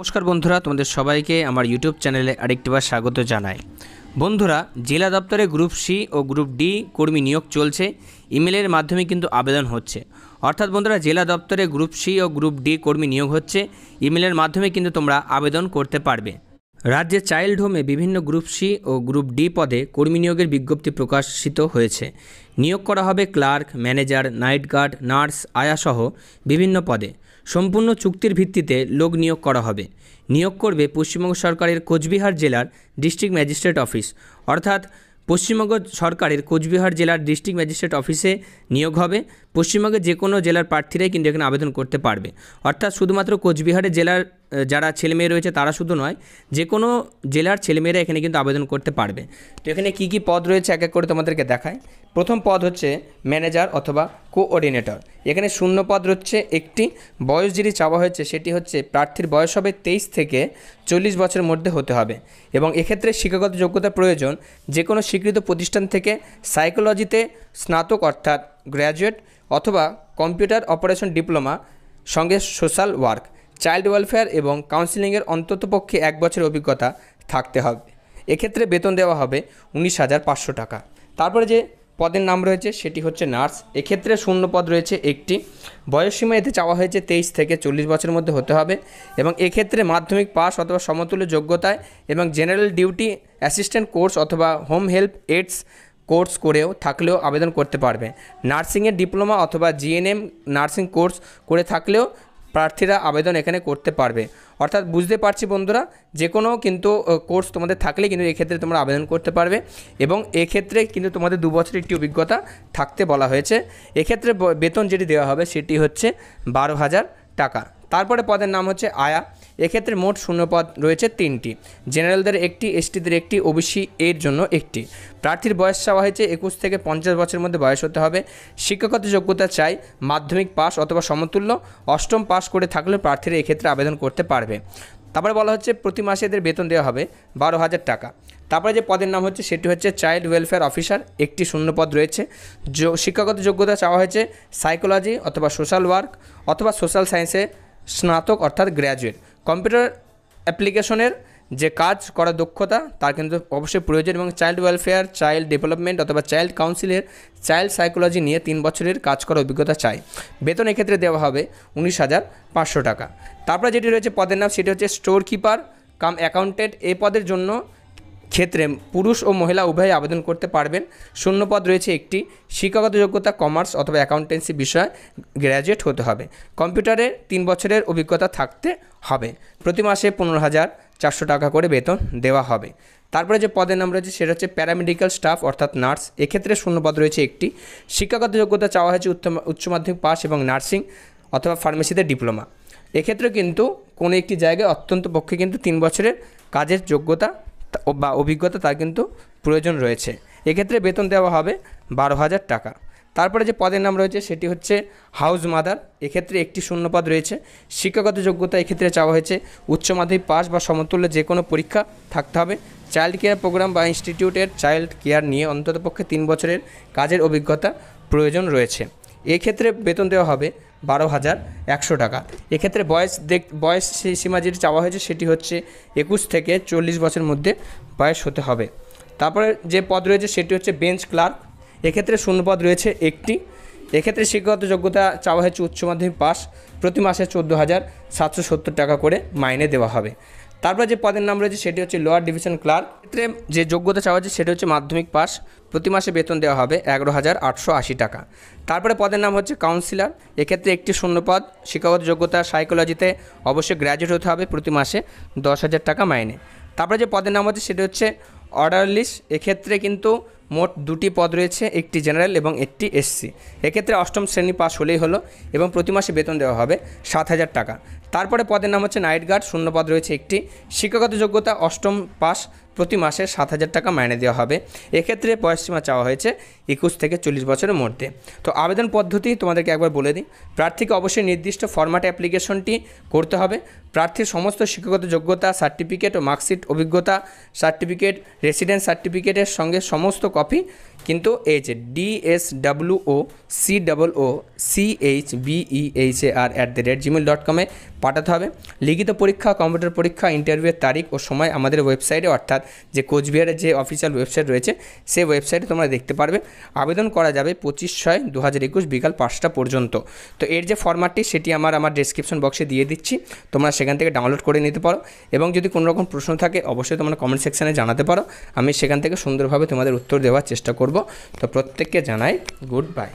নমস্কার বন্ধুরা তোমাদের সবাইকে আমার ইউটিউব চ্যানেলে আরেকটিবার স্বাগত জানাই বন্ধুরা জেলা দপ্তরে গ্রুপ সি ও গ্রুপ ডি কর্মী নিয়োগ চলছে ইমেলের মাধ্যমে কিন্তু আবেদন হচ্ছে অর্থাৎ বন্ধুরা জেলা দপ্তরে গ্রুপ সি ও গ্রুপ ডি কর্মী নিয়োগ হচ্ছে ইমেলের মাধ্যমে কিন্তু তোমরা আবেদন করতে পারবে রাজ্যে চাইল্ড হোমে বিভিন্ন গ্রুপ সি ও গ্রুপ ডি পদে কর্মী নিয়োগের বিজ্ঞপ্তি প্রকাশিত হয়েছে নিয়োগ করা হবে clerk manager night guard nurse আয়াসহ বিভিন্ন পদে সম্পূর্ণ চুক্তির ভিত্তিতে লোক নিয়োগ করা হবে নিয়োগ করবে পশ্চিমবঙ্গ সরকারের কোচবিহার জেলার ডিস্ট্রিক্ট ম্যাজিস্ট্রেট অফিস অর্থাৎ পশ্চিমবঙ্গ সরকারের কোচবিহার জেলার ডিস্ট্রিক্ট ম্যাজিস্ট্রেট অফিসে নিয়োগ হবে পশ্চিমবঙ্গের যে কোনো জেলার প্রার্থীরাই কিন্তু এখানে আবেদন করতে পারবে অর্থাৎ শুধুমাত্র কোচবিহারের জেলার যারা ছেলেমেয়ে রয়েছে তারা শুধু নয় যে কোনো জেলার ছেলেমেয়েরা এখানে কিন্তু আবেদন করতে পারবে তো এখানে কি কি পদ রয়েছে এক এক করে তোমাদেরকে দেখায় প্রথম পদ হচ্ছে ম্যানেজার অথবা কোঅর্ডিনেটর এখানে শূন্য পদ রয়েছে একটি বয়স যেটি চাওয়া হয়েছে সেটি হচ্ছে প্রার্থীর বয়স হবে তেইশ থেকে চল্লিশ বছরের মধ্যে হতে হবে এবং এক্ষেত্রে শিক্ষাগত যোগ্যতা প্রয়োজন যে কোনো স্বীকৃত প্রতিষ্ঠান থেকে সাইকোলজিতে স্নাতক অর্থাৎ গ্র্যাজুয়েট অথবা কম্পিউটার অপারেশন ডিপ্লোমা সঙ্গে সোশ্যাল ওয়ার্ক চাইল্ড ওয়েলফেয়ার এবং কাউন্সিলিংয়ের অন্ততপক্ষে এক বছরের অভিজ্ঞতা থাকতে হবে এক্ষেত্রে বেতন দেওয়া হবে উনিশ হাজার পাঁচশো টাকা তারপরে যে পদের নাম রয়েছে সেটি হচ্ছে নার্স এক্ষেত্রে শূন্য পদ রয়েছে একটি বয়সসীমা এতে চাওয়া হয়েছে তেইশ থেকে চল্লিশ বছরের মধ্যে হতে হবে এবং এক্ষেত্রে মাধ্যমিক পাস অথবা সমতুল্য যোগ্যতায় এবং জেনারেল ডিউটি অ্যাসিস্ট্যান্ট কোর্স অথবা হোম হেল্প এইডস কোর্স করেও থাকলেও আবেদন করতে পারবে নার্সিংয়ের ডিপ্লোমা অথবা জিএনএম নার্সিং কোর্স করে থাকলেও প্রার্থীরা আবেদন এখানে করতে পারবে অর্থাৎ বুঝতে পারছি বন্ধুরা যে কোনো কিন্তু কোর্স তোমাদের থাকলে কিন্তু এক্ষেত্রে তোমরা আবেদন করতে পারবে এবং এক্ষেত্রে কিন্তু তোমাদের দু বছরের একটি অভিজ্ঞতা থাকতে বলা হয়েছে এক্ষেত্রে বেতন যেটি দেওয়া হবে সেটি হচ্ছে বারো হাজার টাকা তারপরে পদের নাম হচ্ছে আয়া এক্ষেত্রে মোট শূন্যপদ রয়েছে তিনটি জেনারেলদের একটি এসটিদের একটি ওবিসি এর জন্য একটি প্রার্থীর বয়স চাওয়া হয়েছে একুশ থেকে পঞ্চাশ বছরের মধ্যে বয়স হতে হবে শিক্ষাগত যোগ্যতা চাই মাধ্যমিক পাস অথবা সমতুল্য অষ্টম পাস করে থাকলে প্রার্থীরা এক্ষেত্রে আবেদন করতে পারবে তারপরে বলা হচ্ছে প্রতি মাসে এদের বেতন দেওয়া হবে বারো হাজার টাকা তারপরে যে পদের নাম হচ্ছে সেটি হচ্ছে চাইল্ড ওয়েলফেয়ার অফিসার একটি শূন্য পদ রয়েছে শিক্ষাগত যোগ্যতা চাওয়া হয়েছে সাইকোলজি অথবা সোশ্যাল ওয়ার্ক অথবা সোশ্যাল সায়েন্সে স্নাতক অর্থাৎ গ্র্যাজুয়েট কম্পিউটার অ্যাপ্লিকেশনের যে কাজ করার দক্ষতা তার কিন্তু অবশ্যই প্রয়োজন এবং চাইল্ড ওয়েলফেয়ার চাইল্ড ডেভেলপমেন্ট অথবা চাইল্ড কাউন্সিলের চাইল্ড সাইকোলজি নিয়ে তিন বছরের কাজ করার অভিজ্ঞতা চাই বেতন এক্ষেত্রে দেওয়া হবে উনিশ হাজার পাঁচশো টাকা তারপরে যেটি রয়েছে পদের নাম সেটি হচ্ছে স্টোর কিপার কাম অ্যাকাউন্টেন্ট এই পদের জন্য ক্ষেত্রে পুরুষ ও মহিলা উভয়ে আবেদন করতে পারবেন শূন্যপদ রয়েছে একটি শিক্ষাগত যোগ্যতা কমার্স অথবা অ্যাকাউন্টেন্সি বিষয়ে গ্র্যাজুয়েট হতে হবে কম্পিউটারে তিন বছরের অভিজ্ঞতা থাকতে হবে প্রতি মাসে পনেরো হাজার চারশো টাকা করে বেতন দেওয়া হবে তারপরে যে পদের নাম রয়েছে সেটা হচ্ছে প্যারামেডিক্যাল স্টাফ অর্থাৎ নার্স এক্ষেত্রে শূন্যপদ রয়েছে একটি শিক্ষাগত যোগ্যতা চাওয়া হয়েছে উচ্চ মাধ্যমিক পাস এবং নার্সিং অথবা ফার্মেসিতে ডিপ্লোমা এক্ষেত্রে কিন্তু কোনো একটি জায়গায় অত্যন্ত পক্ষে কিন্তু তিন বছরের কাজের যোগ্যতা বা অভিজ্ঞতা তার কিন্তু প্রয়োজন রয়েছে এক্ষেত্রে বেতন দেওয়া হবে বারো হাজার টাকা তারপরে যে পদের নাম রয়েছে সেটি হচ্ছে হাউস মাদার এক্ষেত্রে একটি শূন্যপদ রয়েছে শিক্ষাগত যোগ্যতা এক্ষেত্রে চাওয়া হয়েছে উচ্চ মাধ্যমিক পাস বা সমতুল্য যে কোনো পরীক্ষা থাকতে হবে চাইল্ড কেয়ার প্রোগ্রাম বা ইনস্টিটিউটের চাইল্ড কেয়ার নিয়ে অন্ততপক্ষে তিন বছরের কাজের অভিজ্ঞতা প্রয়োজন রয়েছে এক্ষেত্রে বেতন দেওয়া হবে বারো হাজার একশো টাকা এক্ষেত্রে বয়স দেখ বয়স সীমা যেটি চাওয়া হয়েছে সেটি হচ্ছে একুশ থেকে চল্লিশ বছরের মধ্যে বয়স হতে হবে তারপরে যে পদ রয়েছে সেটি হচ্ছে বেঞ্চ ক্লার্ক এক্ষেত্রে শূন্যপদ রয়েছে একটি এক্ষেত্রে শিক্ষাগত যোগ্যতা চাওয়া হয়েছে উচ্চ মাধ্যমিক পাস প্রতি মাসে চোদ্দো হাজার সাতশো সত্তর টাকা করে মাইনে দেওয়া হবে তারপরে যে পদের নাম রয়েছে সেটি হচ্ছে লোয়ার ডিভিশন ক্লার্ক ক্ষেত্রে যে যোগ্যতা চাওয়া হচ্ছে সেটি হচ্ছে মাধ্যমিক পাস প্রতি মাসে বেতন দেওয়া হবে এগারো হাজার আটশো আশি টাকা তারপরে পদের নাম হচ্ছে কাউন্সিলার এক্ষেত্রে একটি শূন্যপদ শিক্ষাগত যোগ্যতা সাইকোলজিতে অবশ্যই গ্র্যাজুয়েট হতে হবে প্রতি মাসে দশ হাজার টাকা মাইনে তারপরে যে পদের নাম হচ্ছে সেটি হচ্ছে অর্ডার লিস্ট এক্ষেত্রে কিন্তু মোট দুটি পদ রয়েছে একটি জেনারেল এবং একটি এসসি এক্ষেত্রে অষ্টম শ্রেণী পাস হলেই হলো এবং প্রতি মাসে বেতন দেওয়া হবে সাত হাজার টাকা তারপরে পদের নাম হচ্ছে নাইট গার্ড শূন্য পদ রয়েছে একটি শিক্ষাগত যোগ্যতা অষ্টম পাস প্রতি মাসে সাত হাজার টাকা মাইনে দেওয়া হবে এক্ষেত্রে সীমা চাওয়া হয়েছে একুশ থেকে চল্লিশ বছরের মধ্যে তো আবেদন পদ্ধতি তোমাদেরকে একবার বলে দিই প্রার্থীকে অবশ্যই নির্দিষ্ট ফরম্যাট অ্যাপ্লিকেশনটি করতে হবে প্রার্থীর সমস্ত শিক্ষাগত যোগ্যতা সার্টিফিকেট ও মার্কশিট অভিজ্ঞতা সার্টিফিকেট রেসিডেন্স সার্টিফিকেটের সঙ্গে সমস্ত কপি কিন্তু এই যে S W O C double O C H BE H A R at the rate Gmail dot কমে পাঠাতে হবে লিখিত পরীক্ষা কম্পিউটার পরীক্ষা ইন্টারভিউয়ের তারিখ ও সময় আমাদের ওয়েবসাইটে অর্থাৎ যে কোচবিহারের যে অফিসিয়াল ওয়েবসাইট রয়েছে সেই ওয়েবসাইটে তোমরা দেখতে পারবে আবেদন করা যাবে পঁচিশ ছয় দু হাজার একুশ বিকাল পাঁচটা পর্যন্ত তো এর যে ফর্ম্যাটটি সেটি আমার আমার ডিসক্রিপশন বক্সে দিয়ে দিচ্ছি তোমরা সেখান থেকে ডাউনলোড করে নিতে পারো এবং যদি কোনো রকম প্রশ্ন থাকে অবশ্যই তোমরা কমেন্ট সেকশানে জানাতে পারো আমি সেখান থেকে সুন্দরভাবে তোমাদের উত্তর দেওয়ার চেষ্টা করব তো প্রত্যেককে জানাই গুড বাই